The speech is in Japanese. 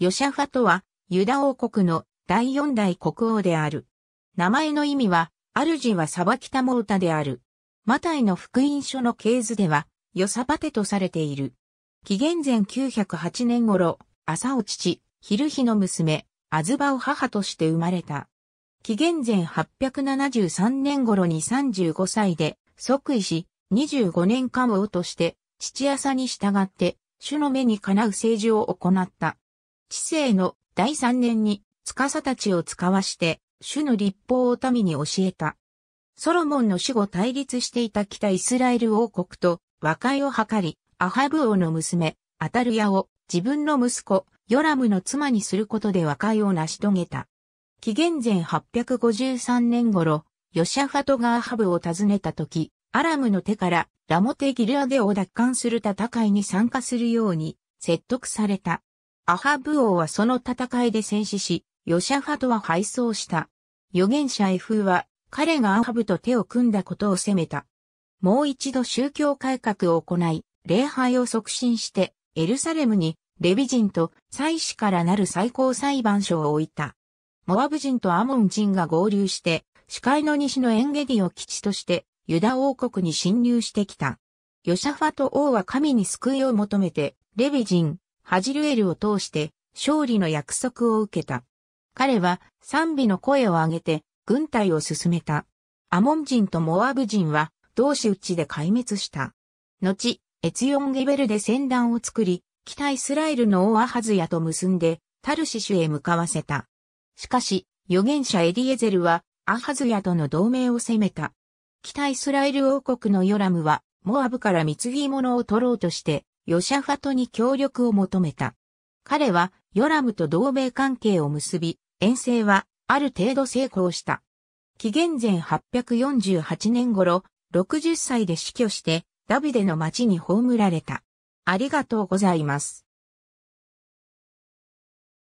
ヨシャファトは、ユダ王国の第四代国王である。名前の意味は、主は裁きたもタである。マタイの福音書の経図では、ヨサパテとされている。紀元前908年頃、朝を父、昼日の娘、アズバを母として生まれた。紀元前873年頃に35歳で即位し、25年間王として、父朝に従って、主の目にかなう政治を行った。知性の第3年に、司たちを使わして、主の立法を民に教えた。ソロモンの死後対立していた北イスラエル王国と和解を図り、アハブ王の娘、アタルヤを自分の息子、ヨラムの妻にすることで和解を成し遂げた。紀元前853年頃、ヨシャファトがアハブを訪ねた時、アラムの手からラモテギルアデを奪還する戦いに参加するように説得された。アハブ王はその戦いで戦死し、ヨシャファトは敗走した。預言者エフーは、彼がアハブと手を組んだことを責めた。もう一度宗教改革を行い、礼拝を促進して、エルサレムに、レビ人と祭司からなる最高裁判所を置いた。モアブ人とアモン人が合流して、司会の西のエンゲディを基地として、ユダ王国に侵入してきた。ヨシャファト王は神に救いを求めて、レビ人、ハジルエルを通して勝利の約束を受けた。彼は賛美の声を上げて軍隊を進めた。アモン人とモアブ人は同士討ちで壊滅した。後、エツヨンゲベルで戦団を作り、北イスラエルの王アハズヤと結んで、タルシシュへ向かわせた。しかし、預言者エディエゼルは、アハズヤとの同盟を攻めた。北イスラエル王国のヨラムは、モアブから貢ぎ物を取ろうとして、ヨシャファトに協力を求めた。彼はヨラムと同盟関係を結び、遠征はある程度成功した。紀元前848年頃、60歳で死去して、ダビデの町に葬られた。ありがとうございます。